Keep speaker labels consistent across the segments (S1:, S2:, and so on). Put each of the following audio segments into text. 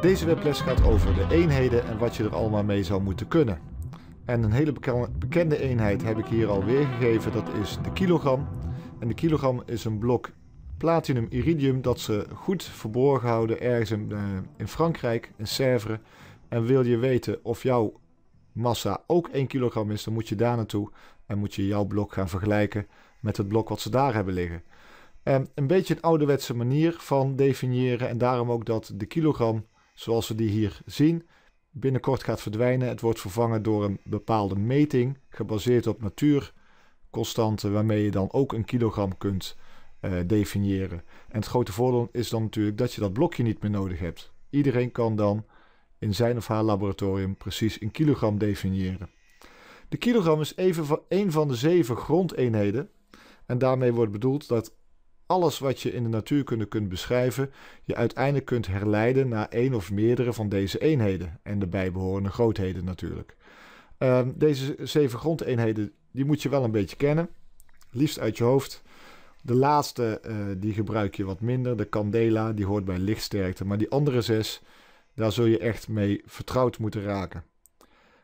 S1: Deze webles gaat over de eenheden en wat je er allemaal mee zou moeten kunnen. En een hele bekende eenheid heb ik hier al weergegeven, dat is de kilogram. En de kilogram is een blok platinum iridium dat ze goed verborgen houden ergens in, eh, in Frankrijk, in Sèvres. En wil je weten of jouw massa ook 1 kilogram is, dan moet je daar naartoe en moet je jouw blok gaan vergelijken met het blok wat ze daar hebben liggen. En een beetje een ouderwetse manier van definiëren en daarom ook dat de kilogram zoals we die hier zien, binnenkort gaat verdwijnen. Het wordt vervangen door een bepaalde meting gebaseerd op natuurconstanten, waarmee je dan ook een kilogram kunt eh, definiëren. En het grote voordeel is dan natuurlijk dat je dat blokje niet meer nodig hebt. Iedereen kan dan in zijn of haar laboratorium precies een kilogram definiëren. De kilogram is even van, een van de zeven grondeenheden. En daarmee wordt bedoeld dat alles wat je in de natuurkunde kunt beschrijven, je uiteindelijk kunt herleiden naar één of meerdere van deze eenheden en de bijbehorende grootheden natuurlijk. Ehm, deze zeven grondeenheden, die moet je wel een beetje kennen, liefst uit je hoofd. De laatste, eh, die gebruik je wat minder, de candela, die hoort bij lichtsterkte, maar die andere zes, daar zul je echt mee vertrouwd moeten raken.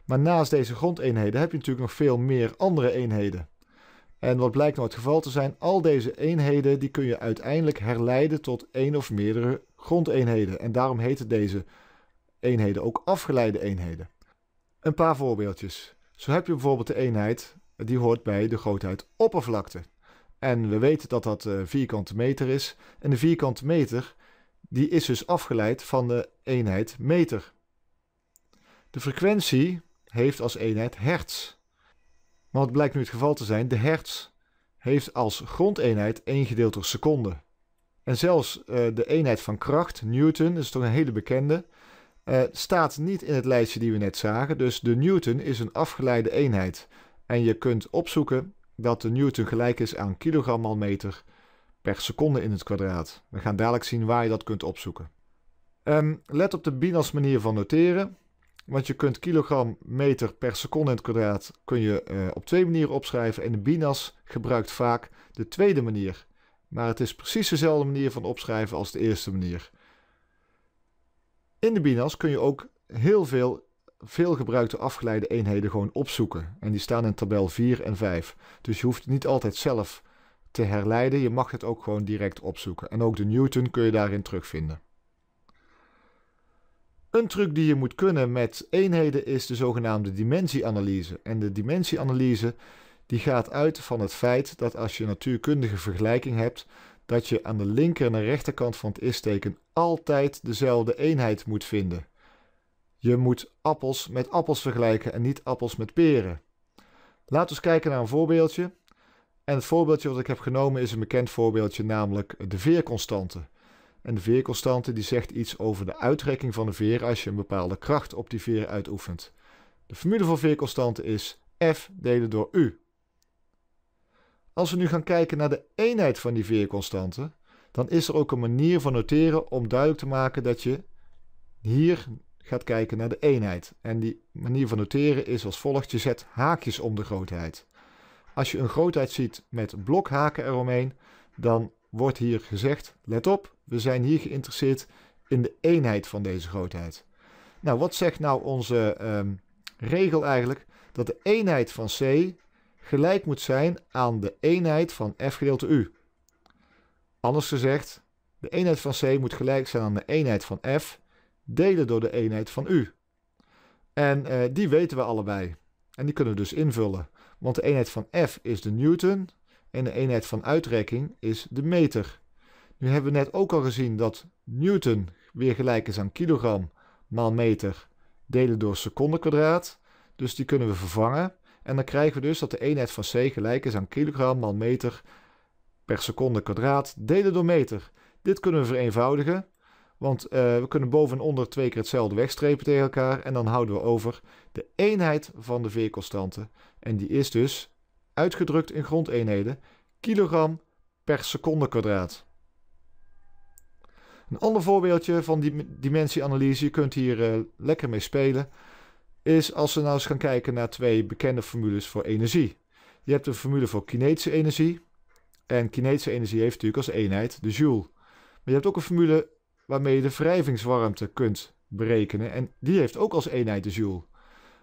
S1: Maar naast deze grondeenheden heb je natuurlijk nog veel meer andere eenheden. En wat blijkt nou het geval te zijn, al deze eenheden die kun je uiteindelijk herleiden tot één of meerdere grondeenheden. En daarom heten deze eenheden ook afgeleide eenheden. Een paar voorbeeldjes. Zo heb je bijvoorbeeld de eenheid die hoort bij de grootheid oppervlakte. En we weten dat dat eh, vierkante meter is. En de vierkante meter die is dus afgeleid van de eenheid meter. De frequentie heeft als eenheid hertz. Maar wat blijkt nu het geval te zijn, de hertz heeft als grondeenheid 1 gedeeld door seconde. En zelfs eh, de eenheid van kracht, Newton, dat is toch een hele bekende, eh, staat niet in het lijstje die we net zagen. Dus de Newton is een afgeleide eenheid. En je kunt opzoeken dat de Newton gelijk is aan kilogram al meter per seconde in het kwadraat. We gaan dadelijk zien waar je dat kunt opzoeken. Ehm, let op de Binas manier van noteren. Want je kunt kilogram meter per seconde in het kwadraat kun je, eh, op twee manieren opschrijven. En de BINAS gebruikt vaak de tweede manier. Maar het is precies dezelfde manier van opschrijven als de eerste manier. In de BINAS kun je ook heel veel veel gebruikte afgeleide eenheden gewoon opzoeken. En die staan in tabel 4 en 5. Dus je hoeft het niet altijd zelf te herleiden. Je mag het ook gewoon direct opzoeken. En ook de Newton kun je daarin terugvinden. Een truc die je moet kunnen met eenheden is de zogenaamde dimensieanalyse. En de dimensieanalyse die gaat uit van het feit dat als je natuurkundige vergelijking hebt, dat je aan de linker en de rechterkant van het is-teken altijd dezelfde eenheid moet vinden. Je moet appels met appels vergelijken en niet appels met peren. Laten we eens kijken naar een voorbeeldje. En het voorbeeldje wat ik heb genomen is een bekend voorbeeldje, namelijk de veerconstante. En de veerconstante die zegt iets over de uitrekking van de veer als je een bepaalde kracht op die veer uitoefent. De formule voor veerconstante is F delen door U. Als we nu gaan kijken naar de eenheid van die veerconstante, dan is er ook een manier van noteren om duidelijk te maken dat je hier gaat kijken naar de eenheid. En die manier van noteren is als volgt, je zet haakjes om de grootheid. Als je een grootheid ziet met blokhaken eromheen, dan wordt hier gezegd, let op, we zijn hier geïnteresseerd in de eenheid van deze grootheid. Nou, wat zegt nou onze ehm, regel eigenlijk? Dat de eenheid van C gelijk moet zijn aan de eenheid van F gedeelte U. Anders gezegd, de eenheid van C moet gelijk zijn aan de eenheid van F, delen door de eenheid van U. En eh, die weten we allebei. En die kunnen we dus invullen. Want de eenheid van F is de Newton en de eenheid van uitrekking is de meter. Nu hebben we net ook al gezien dat Newton weer gelijk is aan kilogram maal meter delen door seconde kwadraat. Dus die kunnen we vervangen. En dan krijgen we dus dat de eenheid van C gelijk is aan kilogram maal meter per seconde kwadraat delen door meter. Dit kunnen we vereenvoudigen, want eh, we kunnen boven en onder twee keer hetzelfde wegstrepen tegen elkaar. En dan houden we over de eenheid van de veerconstante. En die is dus uitgedrukt in grondeenheden kilogram per seconde kwadraat. Een ander voorbeeldje van die dimensieanalyse, je kunt hier eh, lekker mee spelen, is als we nou eens gaan kijken naar twee bekende formules voor energie. Je hebt een formule voor kinetische energie. En kinetische energie heeft natuurlijk als eenheid de joule. Maar je hebt ook een formule waarmee je de wrijvingswarmte kunt berekenen. En die heeft ook als eenheid de joule.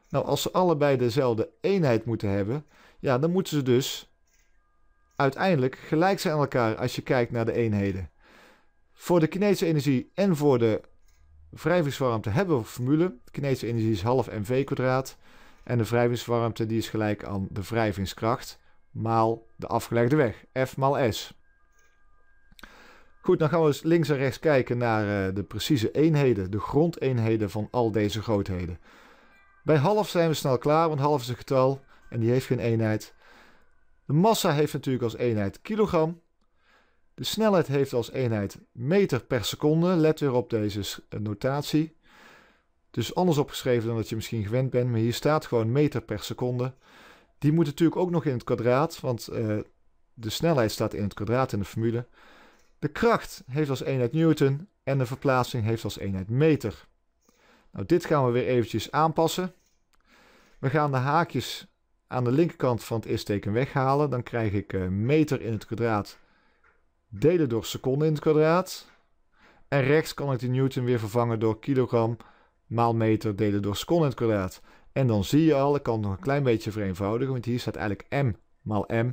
S1: Nou, als ze allebei dezelfde eenheid moeten hebben, ja, dan moeten ze dus uiteindelijk gelijk zijn aan elkaar als je kijkt naar de eenheden. Voor de kinetische energie en voor de wrijvingswarmte hebben we een formule. De kinetische energie is half mv kwadraat. En de wrijvingswarmte die is gelijk aan de wrijvingskracht maal de afgelegde weg. F maal S. Goed, dan gaan we eens dus links en rechts kijken naar eh, de precieze eenheden, de grondeenheden van al deze grootheden. Bij half zijn we snel klaar, want half is een getal en die heeft geen eenheid. De massa heeft natuurlijk als eenheid kilogram. De snelheid heeft als eenheid meter per seconde. Let weer op deze notatie. Het is dus anders opgeschreven dan dat je misschien gewend bent, maar hier staat gewoon meter per seconde. Die moet natuurlijk ook nog in het kwadraat, want eh, de snelheid staat in het kwadraat in de formule. De kracht heeft als eenheid Newton en de verplaatsing heeft als eenheid meter. Nou, dit gaan we weer eventjes aanpassen. We gaan de haakjes aan de linkerkant van het is-teken weghalen. Dan krijg ik eh, meter in het kwadraat delen door seconde in het kwadraat. En rechts kan ik de newton weer vervangen door kilogram maal meter delen door seconde in het kwadraat. En dan zie je al, ik kan het nog een klein beetje vereenvoudigen, want hier staat eigenlijk m maal m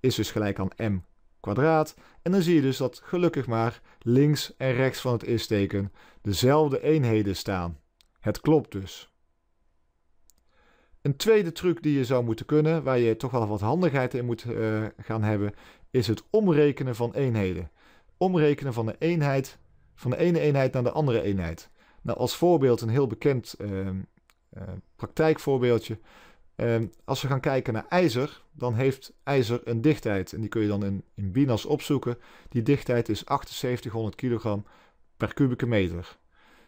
S1: is dus gelijk aan m kwadraat. En dan zie je dus dat gelukkig maar links en rechts van het is-teken dezelfde eenheden staan. Het klopt dus. Een tweede truc die je zou moeten kunnen, waar je toch wel wat handigheid in moet eh, gaan hebben, is het omrekenen van eenheden. Omrekenen van de eenheid, van de ene eenheid naar de andere eenheid. Nou, als voorbeeld een heel bekend ehm, eh, praktijkvoorbeeldje. Ehm, als we gaan kijken naar ijzer, dan heeft ijzer een dichtheid. En die kun je dan in, in Binas opzoeken. Die dichtheid is 7800 kilogram per kubieke meter.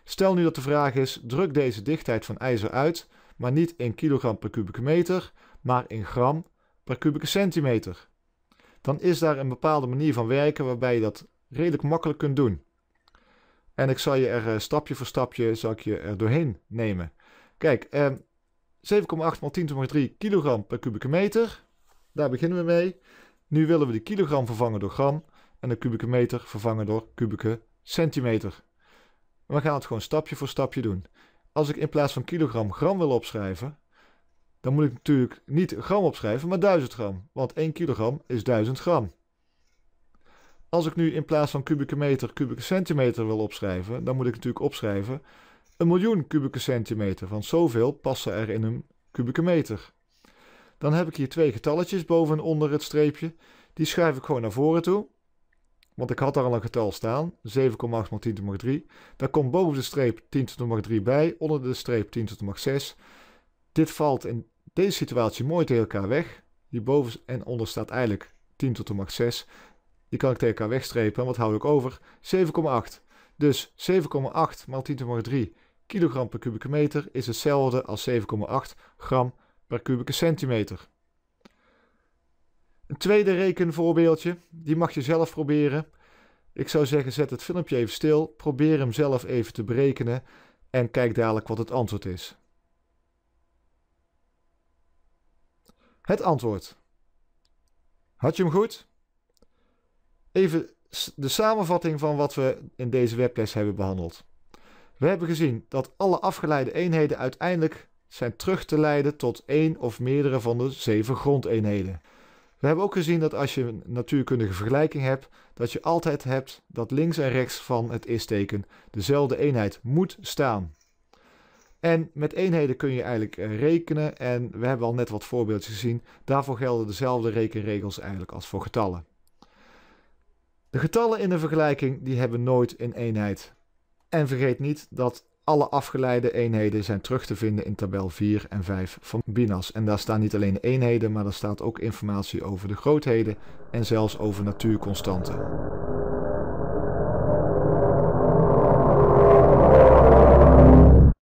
S1: Stel nu dat de vraag is: druk deze dichtheid van ijzer uit maar niet in kilogram per kubieke meter, maar in gram per kubieke centimeter. Dan is daar een bepaalde manier van werken waarbij je dat redelijk makkelijk kunt doen. En ik zal je er eh, stapje voor stapje zal ik je er doorheen nemen. Kijk, 7,8 x 10,3 kilogram per kubieke meter. Daar beginnen we mee. Nu willen we de kilogram vervangen door gram en de kubieke meter vervangen door kubieke centimeter. We gaan het gewoon stapje voor stapje doen als ik in plaats van kilogram gram wil opschrijven, dan moet ik natuurlijk niet gram opschrijven, maar 1000 gram. Want 1 kilogram is 1000 gram. Als ik nu in plaats van kubieke meter kubieke centimeter wil opschrijven, dan moet ik natuurlijk opschrijven een miljoen kubieke centimeter. Want zoveel passen er in een kubieke meter. Dan heb ik hier twee getalletjes boven en onder het streepje. Die schrijf ik gewoon naar voren toe. Want ik had daar al een getal staan. 7,8 maal 10 tot de macht 3. Daar komt boven de streep 10 tot de macht 3 bij. Onder de streep 10 tot de macht 6. Dit valt in deze situatie mooi tegen elkaar weg. Hierboven en onder staat eigenlijk 10 tot de macht 6. Die kan ik tegen elkaar wegstrepen. En wat hou ik over? 7,8. Dus 7,8 maal 10 tot de macht 3 kilogram per kubieke meter is hetzelfde als 7,8 gram per kubieke centimeter. Een tweede rekenvoorbeeldje, die mag je zelf proberen. Ik zou zeggen, zet het filmpje even stil, probeer hem zelf even te berekenen en kijk dadelijk wat het antwoord is. Het antwoord. Had je hem goed? Even de samenvatting van wat we in deze webles hebben behandeld. We hebben gezien dat alle afgeleide eenheden uiteindelijk zijn terug te leiden tot één of meerdere van de zeven grondeenheden. We hebben ook gezien dat als je een natuurkundige vergelijking hebt, dat je altijd hebt dat links en rechts van het is-teken dezelfde eenheid moet staan. En met eenheden kun je eigenlijk eh, rekenen en we hebben al net wat voorbeeldjes gezien. Daarvoor gelden dezelfde rekenregels eigenlijk als voor getallen. De getallen in een vergelijking die hebben nooit een eenheid. En vergeet niet dat alle afgeleide eenheden zijn terug te vinden in tabel 4 en 5 van BINAS. En daar staan niet alleen eenheden, maar daar staat ook informatie over de grootheden en zelfs over natuurconstanten.